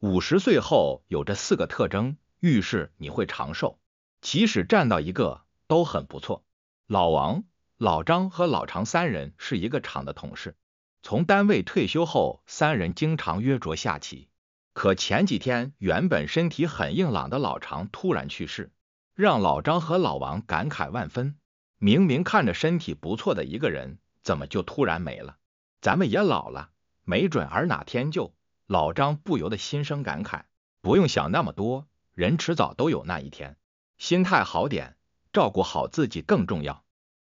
五十岁后有这四个特征，预示你会长寿。即使占到一个都很不错。老王、老张和老常三人是一个厂的同事，从单位退休后，三人经常约着下棋。可前几天，原本身体很硬朗的老常突然去世，让老张和老王感慨万分。明明看着身体不错的一个人，怎么就突然没了？咱们也老了，没准儿哪天就……老张不由得心生感慨，不用想那么多，人迟早都有那一天，心态好点，照顾好自己更重要。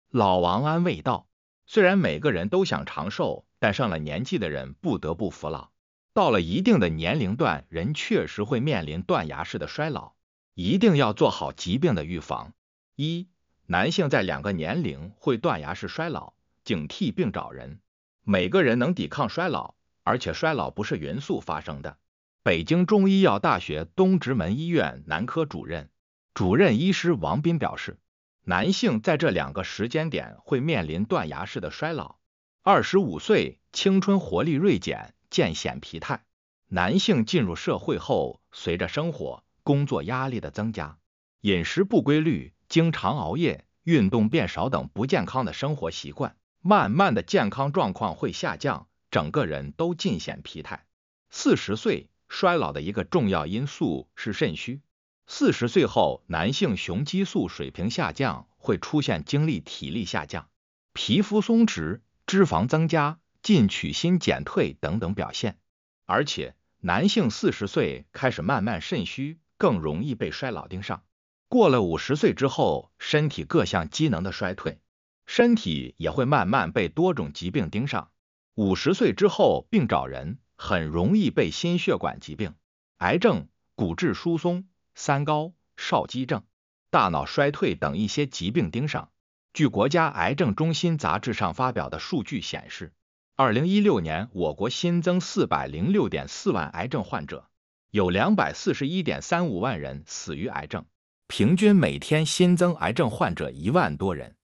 老王安慰道，虽然每个人都想长寿，但上了年纪的人不得不服老，到了一定的年龄段，人确实会面临断崖式的衰老，一定要做好疾病的预防。一，男性在两个年龄会断崖式衰老，警惕并找人。每个人能抵抗衰老。而且衰老不是匀速发生的。北京中医药大学东直门医院男科主任、主任医师王斌表示，男性在这两个时间点会面临断崖式的衰老。二十五岁，青春活力锐减，渐显疲态。男性进入社会后，随着生活、工作压力的增加，饮食不规律、经常熬夜、运动变少等不健康的生活习惯，慢慢的健康状况会下降。整个人都尽显疲态。四十岁衰老的一个重要因素是肾虚。四十岁后，男性雄激素水平下降，会出现精力、体力下降，皮肤松弛、脂肪增加、进取心减退等等表现。而且，男性四十岁开始慢慢肾虚，更容易被衰老盯上。过了五十岁之后，身体各项机能的衰退，身体也会慢慢被多种疾病盯上。五十岁之后，并找人很容易被心血管疾病、癌症、骨质疏松、三高、少肌症、大脑衰退等一些疾病盯上。据国家癌症中心杂志上发表的数据显示，二零一六年我国新增四百零六点四万癌症患者，有两百四十一点三五万人死于癌症，平均每天新增癌症患者一万多人，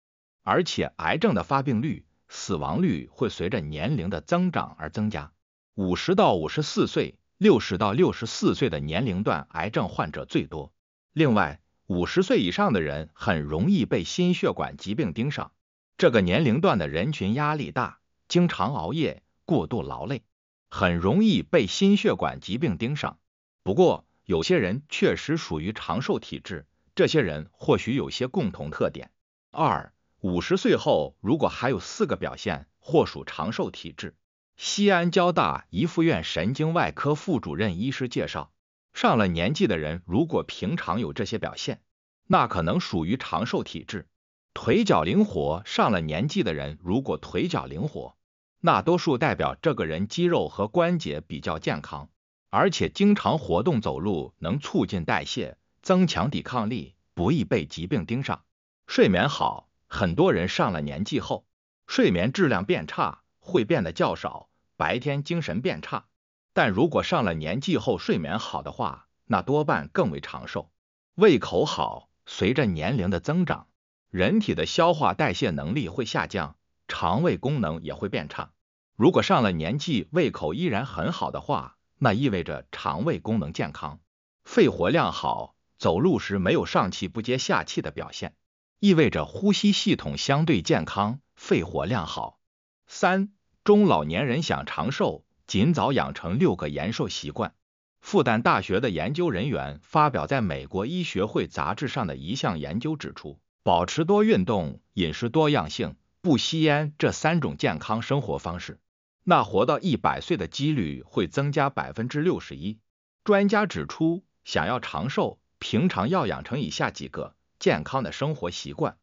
而且癌症的发病率。死亡率会随着年龄的增长而增加。五十到五十四岁、六十到六十四岁的年龄段癌症患者最多。另外，五十岁以上的人很容易被心血管疾病盯上。这个年龄段的人群压力大，经常熬夜、过度劳累，很容易被心血管疾病盯上。不过，有些人确实属于长寿体质，这些人或许有些共同特点。二五十岁后，如果还有四个表现，或属长寿体质。西安交大一附院神经外科副主任医师介绍，上了年纪的人如果平常有这些表现，那可能属于长寿体质。腿脚灵活，上了年纪的人如果腿脚灵活，那多数代表这个人肌肉和关节比较健康，而且经常活动走路，能促进代谢，增强抵抗力，不易被疾病盯上。睡眠好。很多人上了年纪后，睡眠质量变差，会变得较少，白天精神变差。但如果上了年纪后睡眠好的话，那多半更为长寿。胃口好，随着年龄的增长，人体的消化代谢能力会下降，肠胃功能也会变差。如果上了年纪胃口依然很好的话，那意味着肠胃功能健康。肺活量好，走路时没有上气不接下气的表现。意味着呼吸系统相对健康，肺活量好。三中老年人想长寿，尽早养成六个延寿习惯。复旦大学的研究人员发表在美国医学会杂志上的一项研究指出，保持多运动、饮食多样性、不吸烟这三种健康生活方式，那活到一百岁的几率会增加百分之六十一。专家指出，想要长寿，平常要养成以下几个。健康的生活习惯：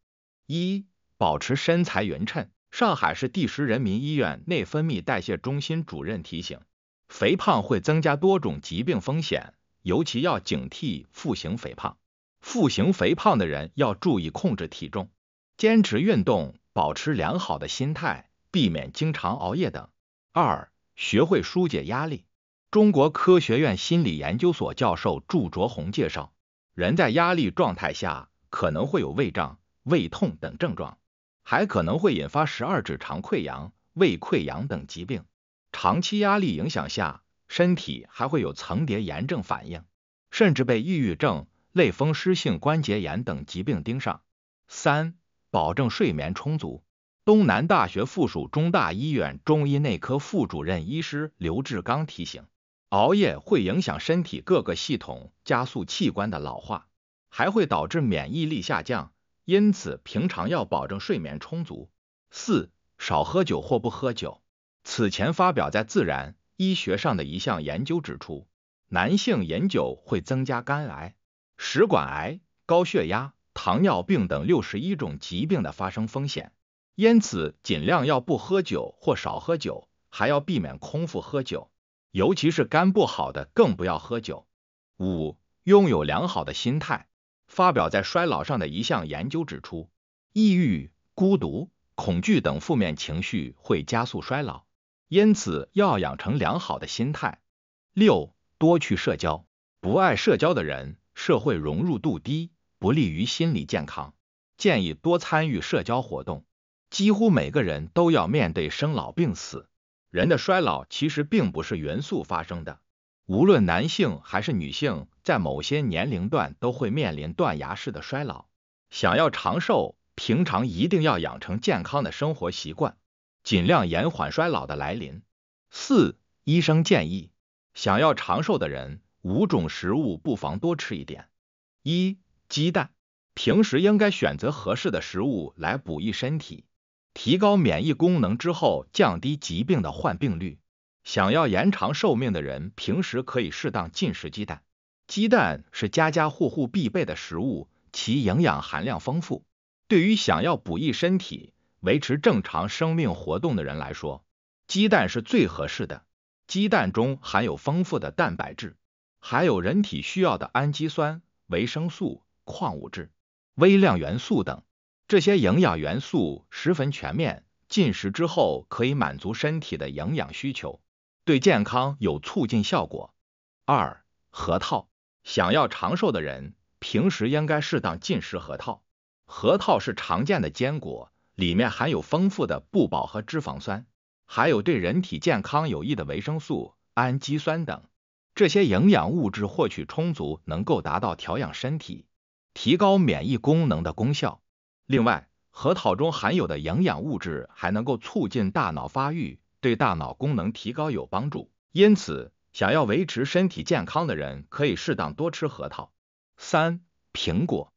一、保持身材匀称。上海市第十人民医院内分泌代谢中心主任提醒，肥胖会增加多种疾病风险，尤其要警惕腹型肥胖。腹型肥胖的人要注意控制体重，坚持运动，保持良好的心态，避免经常熬夜等。二、学会疏解压力。中国科学院心理研究所教授祝卓宏介绍，人在压力状态下。可能会有胃胀、胃痛等症状，还可能会引发十二指肠溃疡、胃溃疡等疾病。长期压力影响下，身体还会有层叠炎症反应，甚至被抑郁症、类风湿性关节炎等疾病盯上。三、保证睡眠充足。东南大学附属中大医院中医内科副主任医师刘志刚提醒，熬夜会影响身体各个系统，加速器官的老化。还会导致免疫力下降，因此平常要保证睡眠充足。四、少喝酒或不喝酒。此前发表在《自然医学》上的一项研究指出，男性饮酒会增加肝癌、食管癌、高血压、糖尿病等六十一种疾病的发生风险，因此尽量要不喝酒或少喝酒，还要避免空腹喝酒，尤其是肝不好的更不要喝酒。五、拥有良好的心态。发表在《衰老》上的一项研究指出，抑郁、孤独、恐惧等负面情绪会加速衰老，因此要养成良好的心态。六，多去社交，不爱社交的人，社会融入度低，不利于心理健康，建议多参与社交活动。几乎每个人都要面对生老病死，人的衰老其实并不是元素发生的。无论男性还是女性，在某些年龄段都会面临断崖式的衰老。想要长寿，平常一定要养成健康的生活习惯，尽量延缓衰老的来临。四，医生建议，想要长寿的人，五种食物不妨多吃一点。一，鸡蛋，平时应该选择合适的食物来补益身体，提高免疫功能之后，降低疾病的患病率。想要延长寿命的人，平时可以适当进食鸡蛋。鸡蛋是家家户户必备的食物，其营养含量丰富。对于想要补益身体、维持正常生命活动的人来说，鸡蛋是最合适的。鸡蛋中含有丰富的蛋白质，还有人体需要的氨基酸、维生素、矿物质、微量元素等，这些营养元素十分全面，进食之后可以满足身体的营养需求。对健康有促进效果。二，核桃，想要长寿的人，平时应该适当进食核桃。核桃是常见的坚果，里面含有丰富的不饱和脂肪酸，还有对人体健康有益的维生素、氨基酸等。这些营养物质获取充足，能够达到调养身体、提高免疫功能的功效。另外，核桃中含有的营养物质还能够促进大脑发育。对大脑功能提高有帮助，因此想要维持身体健康的人可以适当多吃核桃。三、苹果，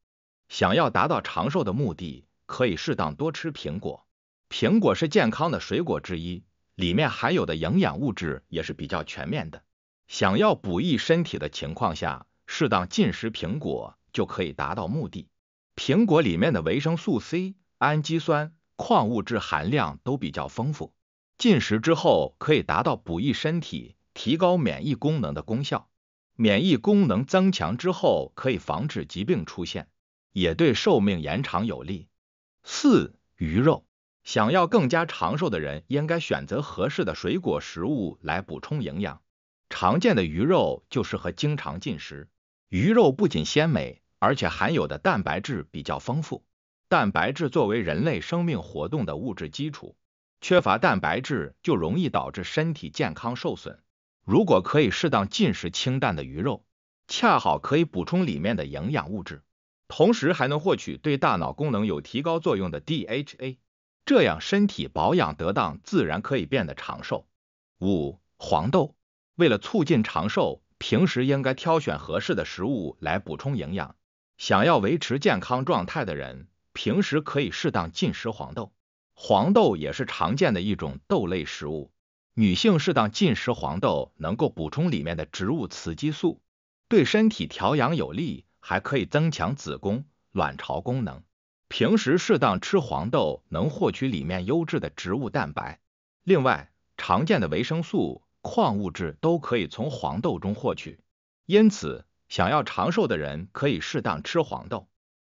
想要达到长寿的目的，可以适当多吃苹果。苹果是健康的水果之一，里面含有的营养物质也是比较全面的。想要补益身体的情况下，适当进食苹果就可以达到目的。苹果里面的维生素 C、氨基酸、矿物质含量都比较丰富。进食之后可以达到补益身体、提高免疫功能的功效。免疫功能增强之后，可以防止疾病出现，也对寿命延长有利。四、鱼肉，想要更加长寿的人应该选择合适的水果食物来补充营养。常见的鱼肉就适合经常进食。鱼肉不仅鲜美，而且含有的蛋白质比较丰富。蛋白质作为人类生命活动的物质基础。缺乏蛋白质就容易导致身体健康受损。如果可以适当进食清淡的鱼肉，恰好可以补充里面的营养物质，同时还能获取对大脑功能有提高作用的 DHA，这样身体保养得当，自然可以变得长寿。五、黄豆。为了促进长寿，平时应该挑选合适的食物来补充营养。想要维持健康状态的人，平时可以适当进食黄豆。黄豆也是常见的一种豆类食物，女性适当进食黄豆，能够补充里面的植物雌激素，对身体调养有利，还可以增强子宫、卵巢功能。平时适当吃黄豆，能获取里面优质的植物蛋白，另外常见的维生素、矿物质都可以从黄豆中获取，因此，想要长寿的人可以适当吃黄豆。